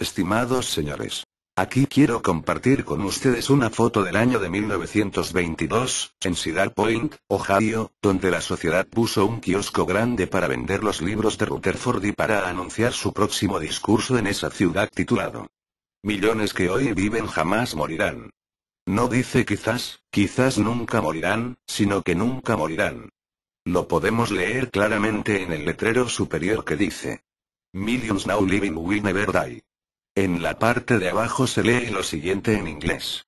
Estimados señores, aquí quiero compartir con ustedes una foto del año de 1922, en Cedar Point, Ohio, donde la sociedad puso un kiosco grande para vender los libros de Rutherford y para anunciar su próximo discurso en esa ciudad titulado Millones que hoy viven jamás morirán. No dice quizás, quizás nunca morirán, sino que nunca morirán. Lo podemos leer claramente en el letrero superior que dice Millions now living will never die. En la parte de abajo se lee lo siguiente en inglés.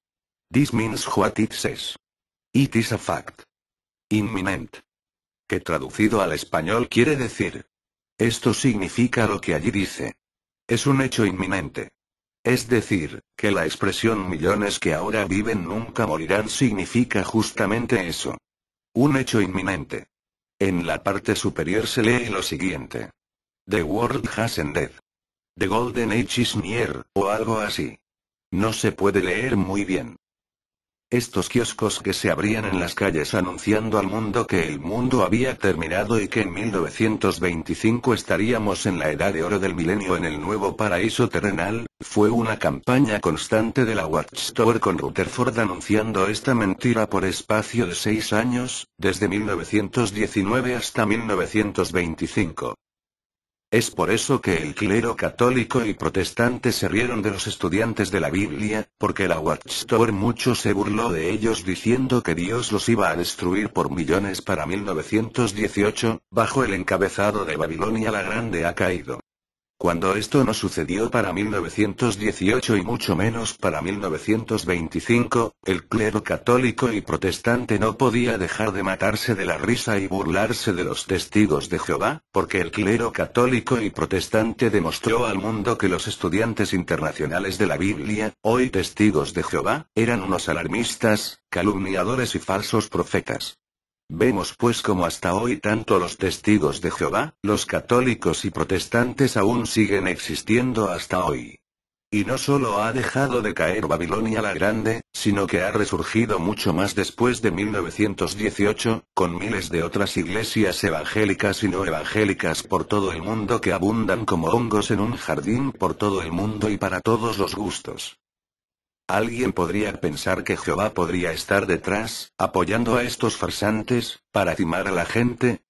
This means what it says. It is a fact. Imminent. Que traducido al español quiere decir. Esto significa lo que allí dice. Es un hecho inminente. Es decir, que la expresión millones que ahora viven nunca morirán significa justamente eso. Un hecho inminente. En la parte superior se lee lo siguiente. The world has ended. The Golden Age is near, o algo así. No se puede leer muy bien. Estos kioscos que se abrían en las calles anunciando al mundo que el mundo había terminado y que en 1925 estaríamos en la edad de oro del milenio en el nuevo paraíso terrenal, fue una campaña constante de la Watchtower con Rutherford anunciando esta mentira por espacio de seis años, desde 1919 hasta 1925. Es por eso que el clero católico y protestante se rieron de los estudiantes de la Biblia, porque la Watchtower mucho se burló de ellos diciendo que Dios los iba a destruir por millones para 1918, bajo el encabezado de Babilonia la Grande ha caído. Cuando esto no sucedió para 1918 y mucho menos para 1925, el clero católico y protestante no podía dejar de matarse de la risa y burlarse de los testigos de Jehová, porque el clero católico y protestante demostró al mundo que los estudiantes internacionales de la Biblia, hoy testigos de Jehová, eran unos alarmistas, calumniadores y falsos profetas. Vemos pues como hasta hoy tanto los testigos de Jehová, los católicos y protestantes aún siguen existiendo hasta hoy. Y no solo ha dejado de caer Babilonia la Grande, sino que ha resurgido mucho más después de 1918, con miles de otras iglesias evangélicas y no evangélicas por todo el mundo que abundan como hongos en un jardín por todo el mundo y para todos los gustos. Alguien podría pensar que Jehová podría estar detrás, apoyando a estos farsantes, para timar a la gente.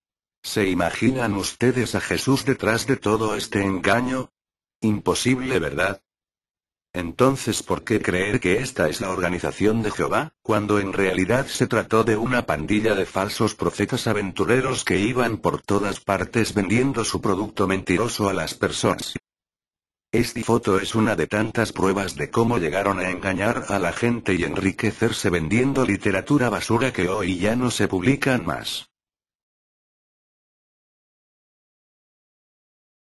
¿Se imaginan ustedes a Jesús detrás de todo este engaño? Imposible, ¿verdad? Entonces, ¿por qué creer que esta es la organización de Jehová, cuando en realidad se trató de una pandilla de falsos profetas aventureros que iban por todas partes vendiendo su producto mentiroso a las personas? Esta foto es una de tantas pruebas de cómo llegaron a engañar a la gente y enriquecerse vendiendo literatura basura que hoy ya no se publican más.